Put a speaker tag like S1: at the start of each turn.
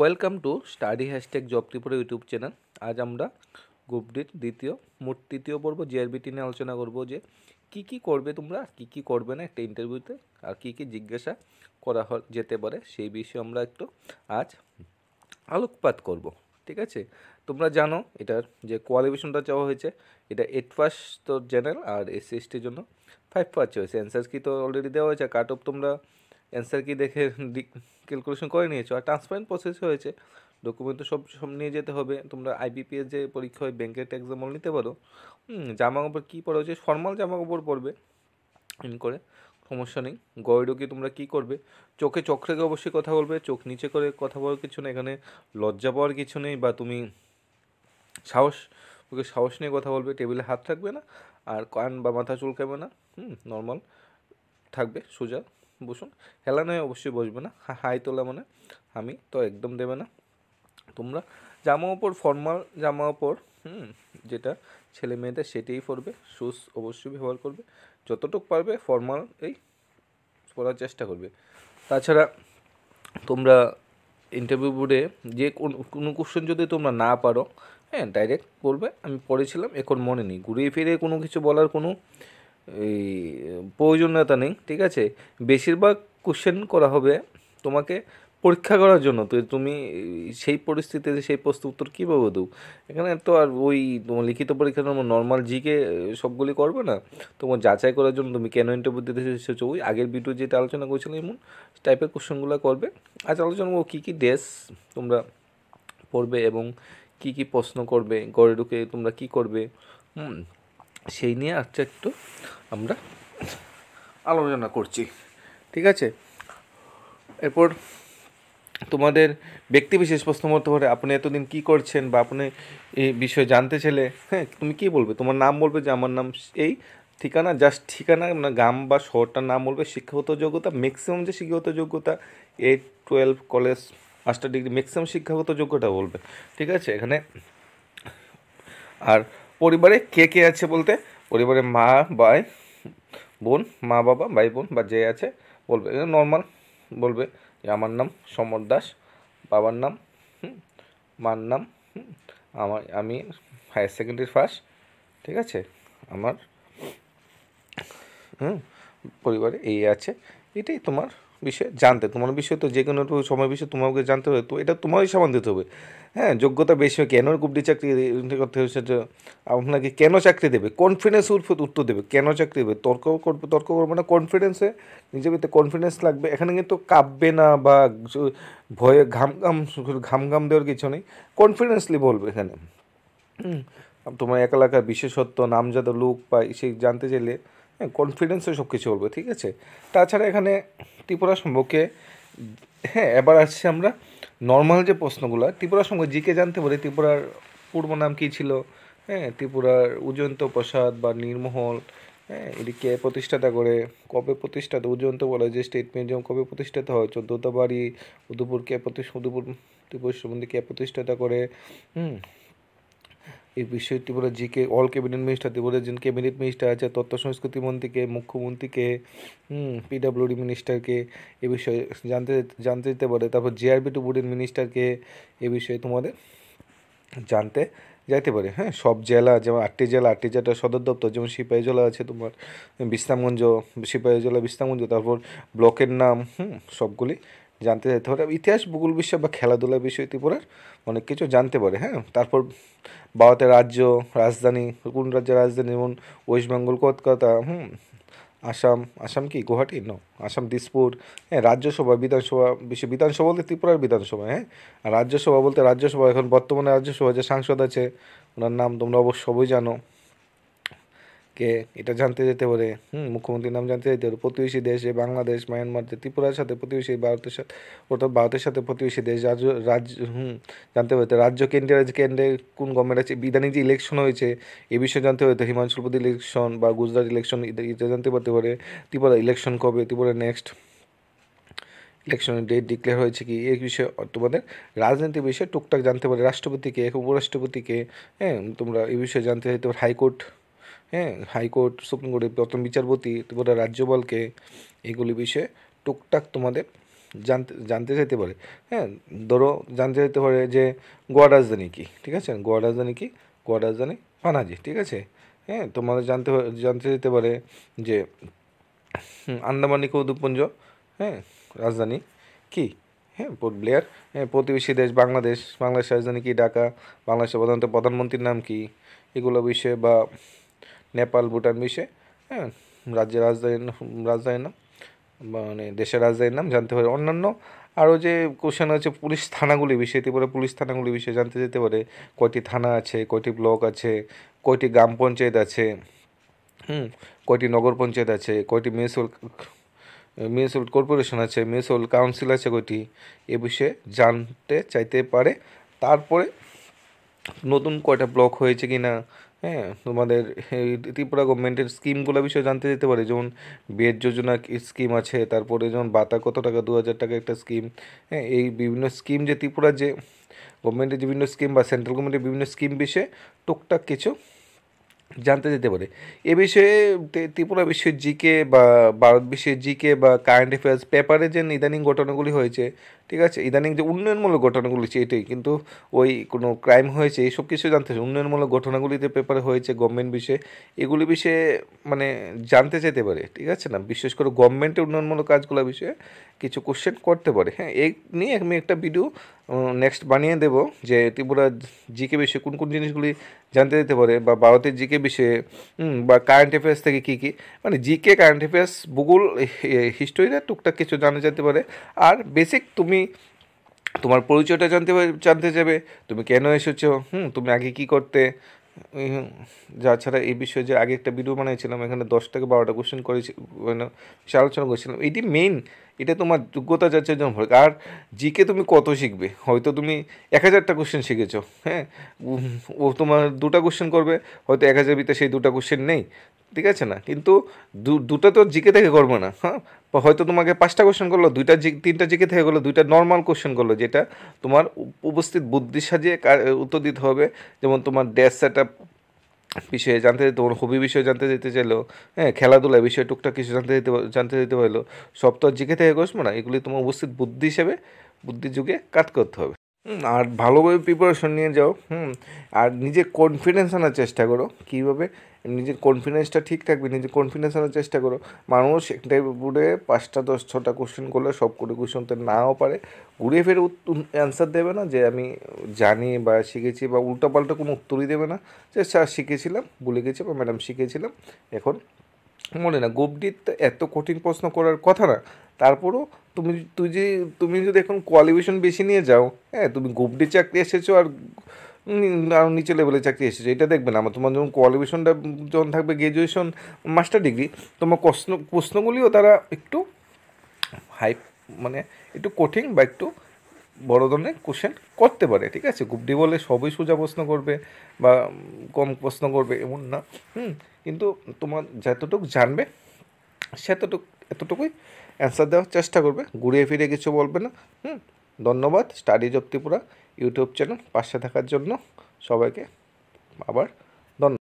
S1: welcome to study hashtag job Tripura YouTube channel আজ আমরা group দ্বিতীয় মোট তৃতীয় পর্ব জিআরবিটি নিয়ে আলোচনা করব যে কি কি করবে তোমরা আর কী কী করবে না একটা ইন্টারভিউতে আর কি কি জিজ্ঞাসা করা যেতে পারে সেই বিষয়ে আমরা একটু আজ আলোকপাত করব ঠিক আছে তোমরা জানো এটার যে কোয়ালিফিকেশনটা চাওয়া হয়েছে এটা এইট ফার্স্ট তো জেনারেল আর এস এসটির জন্য ফাইভ পাস হয়েছে অ্যান্সার কি তো অলরেডি দেওয়া হয়েছে কাট অফ তোমরা অ্যান্সার কি দেখে ক্যালকুলেশন করে নিয়েছো আর ট্রান্সপারেন্ট প্রসেস হয়েছে ডকুমেন্ট তো সব সব নিয়ে যেতে হবে তোমরা আইবিপিএস যে পরীক্ষা হয় ব্যাংকের এক্সাম্পল নিতে পারো জামা কাপড় কী পড়া হচ্ছে ফর্মাল জামা কাপড় পরবে ইন করে সমস্যা নেই গয়ডকে তোমরা কী করবে চোখে চোখ রেখে অবশ্যই কথা বলবে চোখ নিচে করে কথা বলার কিছু নেই এখানে লজ্জা পাওয়ার কিছু নেই বা তুমি সাহস ওকে সাহস নিয়ে কথা বলবে টেবিলে হাত থাকবে না আর কান বা মাথা চুলকাবে না হুম নর্মাল থাকবে সোজা বসুন হেলানো হয়ে অবশ্যই বসবে না হাই তোলা মানে আমি তো একদম দেবে না তোমরা জামা ওপর ফর্মাল জামা ওপর হুম যেটা ছেলে মেয়েদের সেটাই পরবে শুজ অবশ্যই ব্যবহার করবে যতটুকু পারবে ফর্মাল এই পরার চেষ্টা করবে তাছাড়া তোমরা ইন্টারভিউ বোর্ডে যে কোনো কোশ্চেন যদি তোমরা না পারো হ্যাঁ ডাইরেক্ট বলবে আমি পড়েছিলাম এখন মনে নেই ঘুরিয়ে ফিরে কোনো কিছু বলার কোনো এই প্রয়োজনীয়তা নেই ঠিক আছে বেশিরভাগ কোশ্চেন করা হবে তোমাকে পরীক্ষা করার জন্য তো তুমি সেই পরিস্থিতিতে সেই প্রশ্ন উত্তর কীভাবে দেবো এখানে তো আর ওই তোমার লিখিত তোমার নর্মাল জিকে সবগুলি করবে না তোমার যাচাই করার জন্য তুমি কেন ইন্টারভিউ দিতে এসেছো ওই আগের ভিডিও যেটা আলোচনা করেছিলাম এমন টাইপের কোশ্চেনগুলো করবে আজ আচ্ছা, আলোচনা করবো কী কী ড্রেস তোমরা পড়বে এবং কি কি প্রশ্ন করবে গড়ে ঢুকে তোমরা কি করবে হুম সেই নিয়ে আচ্ছা একটু আমরা আলোচনা করছি ঠিক আছে এরপর তোমাদের ব্যক্তি বিশেষ প্রশ্ন করতে পারে আপনি এতদিন কি করছেন বা আপনি এই বিষয়ে জানতে চাইলে হ্যাঁ তুমি কি বলবে তোমার নাম বলবে যে আমার নাম এই ঠিকানা জাস্ট ঠিকানা মানে গ্রাম বা শহরটার নাম বলবে শিক্ষাগত যোগ্যতা ম্যাক্সিমাম যে শিক্ষাগত যোগ্যতা eight twelve college master degree maximum শিক্ষাগত যোগ্যতা বলবে ঠিক আছে এখানে আর পরিবারে কে কে আছে বলতে পরিবারে মা ভাই বোন মা বাবা ভাই বোন বা যে আছে বলবে নর্মাল বলবে যে আমার নাম সমর দাস বাবার নাম মার নাম আমার আমি হায়ার সেকেন্ডারি ফার্স্ট ঠিক আছে আমার হুম পরিবারে এই আছে এটাই তোমার বিষয়ে জানতে তোমার বিষয়ে তো যে কোনো একটু সময় বিষয়ে তোমাকে জানতে হবে তো এটা তোমারই সামান দিতে হবে হ্যাঁ যোগ্যতা বেশি হয় কেন ডি চাকরি করতে হবে আপনাকে কেন চাকরি দেবে কনফিডেন্স উত্তর দেবে কেন চাকরি দেবে তর্ক করবে তর্ক করবে না কনফিডেন্সে নিজের ভিতরে কনফিডেন্স লাগবে এখানে কিন্তু কাঁপবে না বা ভয়ে ঘাম ঘাম ঘাম ঘাম দেওয়ার কিছু নেই কনফিডেন্সলি বলবে এখানে তোমার একা এলাকার বিশেষত্ব নামজাদা লোক বা সেই জানতে চাইলে হ্যাঁ কনফিডেন্সে সব কিছু বলবো ঠিক আছে তাছাড়া এখানে ত্রিপুরা সম্পর্কে হ্যাঁ এবার আসছি আমরা নর্মাল যে প্রশ্নগুলো ত্রিপুরা সম্পর্কে জিকে জানতে পারি ত্রিপুরার পূর্ব নাম কী ছিল হ্যাঁ ত্রিপুরার উজন্ত প্রসাদ বা নির্মহল হ্যাঁ এদিকে প্রতিষ্ঠাতা করে কবে প্রতিষ্ঠাতা উজন্ত বলে যে স্টেট মিউজিয়াম কবে প্রতিষ্ঠাতা হয় চোদ্দতা বাড়ি উদুপুর কে প্রতি উদুপুর ত্রিপুর সম্বন্ধে কে প্রতিষ্ঠাতা করে হুম এই বিষয়টি বলে কে অল ক্যাবিনেট মিনিস্টার বলে যে ক্যাবিনেট মিনিস্টার আছে তথ্য সংস্কৃতি মন্ত্রীকে মুখ্যমন্ত্রীকে পিডাব্লিউডি মিনিস্টারকে এ বিষয়ে জানতে জানতে দিতে পারে তারপর জিআরবি টু বোর্ডের মিনিস্টারকে এ বিষয়ে তোমাদের জানতে যাইতে পারে হ্যাঁ সব জেলা যেমন আটটি জেলা আটটি জেলা সদর দপ্তর যেমন সিপাহি জেলা আছে তোমার বিশ্রামগঞ্জ সিপাহি জেলা বিশ্রামগঞ্জ তারপর ব্লকের নাম হুম সবগুলি জানতে চাইতে পারে ইতিহাস ভূগোল বিষয় বা খেলাধুলা বিষয় ত্রিপুরার অনেক কিছু জানতে পারে হ্যাঁ তারপর ভারতের রাজ্য রাজধানী কোন রাজ্যের রাজধানী যেমন ওয়েস্ট বেঙ্গল কলকাতা হুম আসাম আসাম কি গুয়াহাটি ন আসাম দিসপুর হ্যাঁ রাজ্যসভা বিধানসভা বিশ্ব বিধানসভা বলতে ত্রিপুরার বিধানসভা হ্যাঁ রাজ্যসভা বলতে রাজ্যসভা এখন বর্তমানে রাজ্যসভা যে সাংসদ আছে ওনার নাম তোমরা অবশ্যই জানো কে এটা জানতে যেতে পারে হুম মুখ্যমন্ত্রীর নাম জানতে যেতে পারে প্রতিবেশী দেশে বাংলাদেশ মায়ানমার ত্রিপুরার সাথে প্রতিবেশী ভারতের সাথে অর্থাৎ ভারতের সাথে প্রতিবেশী দেশ রাজ্য রাজ্য হুম জানতে পারতে রাজ্য কেন্দ্রে কেন্দ্রে কোন গভর্নমেন্ট আছে বিধানিক যে ইলেকশন হয়েছে এ বিষয়ে জানতে পারে হিমাচল প্রদেশ ইলেকশন বা গুজরাট ইলেকশন এটা জানতে পারতে পারে ত্রিপুরা ইলেকশন কবে ত্রিপুরা নেক্সট ইলেকশনের ডেট ডিক্লেয়ার হয়েছে কি এই বিষয়ে তোমাদের রাজনীতি বিষয়ে টুকটাক জানতে পারে রাষ্ট্রপতিকে উপরাষ্ট্রপতিকে হ্যাঁ তোমরা এই বিষয়ে জানতে চাইতে পারো হাইকোর্ট হ্যাঁ হাইকোর্ট সুপ্রিম কোর্টের প্রথম বিচারপতি গোটা রাজ্যপালকে এগুলি বিষয়ে টুকটাক তোমাদের জানতে জানতে চাইতে পারে হ্যাঁ ধরো জানতে চাইতে পারে যে গোয়া রাজধানী কী ঠিক আছে গোয়া রাজধানী কী গোয়া রাজধানী পানাজি ঠিক আছে হ্যাঁ তোমাদের জানতে জানতে চাইতে পারে যে আন্দামান নিকোবর দ্বীপপুঞ্জ হ্যাঁ রাজধানী কি হ্যাঁ পোর্ট ব্লেয়ার হ্যাঁ প্রতিবেশী দেশ বাংলাদেশ বাংলাদেশ রাজধানী কি ঢাকা বাংলাদেশের প্রধানত প্রধানমন্ত্রীর নাম কি এগুলো বিষয়ে বা নেপাল ভুটান মিশে হ্যাঁ রাজ্যের রাজধানীর রাজধানীর নাম মানে দেশের রাজধানীর নাম জানতে পারে অন্যান্য আরও যে কোশ্চেন আছে পুলিশ থানাগুলি বিষয়ে ত্রিপুরা পুলিশ থানাগুলি বিষয়ে জানতে যেতে পারে কয়টি থানা আছে কয়টি ব্লক আছে কয়টি গ্রাম পঞ্চায়েত আছে হুম কয়টি নগর পঞ্চায়েত আছে কয়টি মিউনিসিপাল মিউনিসিপাল কর্পোরেশন আছে মিউনিসিপাল কাউন্সিল আছে কয়টি এ বিষয়ে জানতে চাইতে পারে তারপরে নতুন কয়টা ব্লক হয়েছে কি না হ্যাঁ তোমাদের ত্রিপুরা গভর্নমেন্টের স্কিমগুলো বিষয়ে জানতে যেতে পারে যেমন বেড যোজনা স্কিম আছে তারপরে যেমন বাতা কত টাকা দু হাজার টাকা একটা স্কিম হ্যাঁ এই বিভিন্ন স্কিম যে ত্রিপুরা যে গভর্নমেন্টের বিভিন্ন স্কিম বা সেন্ট্রাল গভর্নমেন্টের বিভিন্ন স্কিম বিষয়ে টুকটাক কিছু জানতে যেতে পারে এ বিষয়ে ত্রিপুরা বিশ্বের জিকে বা ভারত বিশ্বের জিকে বা কারেন্ট অ্যাফেয়ার্স পেপারে যে ইদানিং ঘটনাগুলি হয়েছে ঠিক আছে ইদানিং যে উন্নয়নমূলক ঘটনাগুলি হচ্ছে এটাই কিন্তু ওই কোনো ক্রাইম হয়েছে এইসব কিছু জানতে উন্নয়নমূলক ঘটনাগুলিতে পেপারে হয়েছে গভর্নমেন্ট বিষয়ে এগুলি বিষয়ে মানে জানতে চাইতে পারে ঠিক আছে না বিশেষ করে গভর্নমেন্টের উন্নয়নমূলক কাজগুলো বিষয়ে কিছু কোশ্চেন করতে পারে হ্যাঁ এই নিয়ে আমি একটা ভিডিও নেক্সট বানিয়ে দেব যে ত্রিপুরা জিকে বিষয়ে কোন কোন জিনিসগুলি জানতে দিতে পারে বা ভারতের জিকে বিষয়ে বা কারেন্ট অ্যাফেয়ার্স থেকে কী কী মানে জিকে কারেন্ট অ্যাফেয়ার্স ভূগোল হিস্টোরিতে টুকটাক কিছু জানা যেতে পারে আর বেসিক তুমি তোমার পরিচয়টা জানতে জানতে যাবে তুমি কেন এসেছো হুম তুমি আগে কি করতে যাছাড়া এই বিষয়ে যে আগে একটা ভিডিও বানিয়েছিলাম এখানে দশ থেকে বারোটা কোশ্চেন করেছি মানে আলোচনা করেছিলাম এটি মেইন এটা তোমার যোগ্যতা যাচ্ছে জন্য আর জিকে তুমি কত শিখবে হয়তো তুমি এক হাজারটা কোশ্চেন শিখেছো হ্যাঁ ও তোমার দুটা কোশ্চেন করবে হয়তো এক হাজার ভিতরে সেই দুটা কোশ্চেন নেই ঠিক আছে না কিন্তু দুটো তো জিকে থেকে করবে না হ্যাঁ হয়তো তোমাকে পাঁচটা কোয়েশন করলো দুইটা জি তিনটা জিকে থেকে করলো দুইটা নর্মাল কোশ্চেন করলো যেটা তোমার উপস্থিত বুদ্ধি সাজিয়ে উত্তর দিতে হবে যেমন তোমার ড্যাশ সেট আপ বিষয়ে জানতে তোমার হবি বিষয়ে জানতে যেতে চাইলো হ্যাঁ খেলাধুলা বিষয়ে টুকটাক কিছু জানতে দিতে জানতে দিতে পারলো সব তো জিকে থেকে করছো না এগুলি তোমার উপস্থিত বুদ্ধি হিসেবে যুগে কাজ করতে হবে আর ভালোভাবে প্রিপারেশন নিয়ে যাও হুম আর নিজে কনফিডেন্স আনার চেষ্টা করো কীভাবে নিজের কনফিডেন্সটা ঠিক থাকবে নিজের কনফিডেন্স আনার চেষ্টা করো মানুষ একটাই উপরে পাঁচটা দশ ছটা কোশ্চেন করলে সব করে কোশ্চেন তো নাও পারে ঘুরে ফেরে অ্যান্সার দেবে না যে আমি জানি বা শিখেছি বা উল্টাপাল্টা কোনো উত্তরই দেবে না যে স্যার শিখেছিলাম বলে গেছি বা ম্যাডাম শিখেছিলাম এখন মনে না তো এত কঠিন প্রশ্ন করার কথা না তারপরও তুমি তুই যে তুমি যদি এখন কোয়ালিফিকেশন বেশি নিয়ে যাও হ্যাঁ তুমি গ্রুপ চাকরি এসেছো আর আরও নিচে লেভেলে চাকরি এসেছে এটা দেখবে না আমার তোমার যখন কোয়ালিফিকেশনটা যখন থাকবে গ্র্যাজুয়েশন মাস্টার ডিগ্রি তোমার প্রশ্ন প্রশ্নগুলিও তারা একটু হাই মানে একটু কঠিন বা একটু বড় ধরনের কোশ্চেন করতে পারে ঠিক আছে গুপডি বলে সবই সোজা প্রশ্ন করবে বা কম প্রশ্ন করবে এমন না হুম কিন্তু তোমার যতটুকু জানবে সেতটুক এতটুকুই অ্যান্সার দেওয়ার চেষ্টা করবে ঘুরিয়ে ফিরে কিছু বলবে না হুম ধন্যবাদ study of Tripura YouTube channel পাশে থাকার জন্য সবাইকে আবার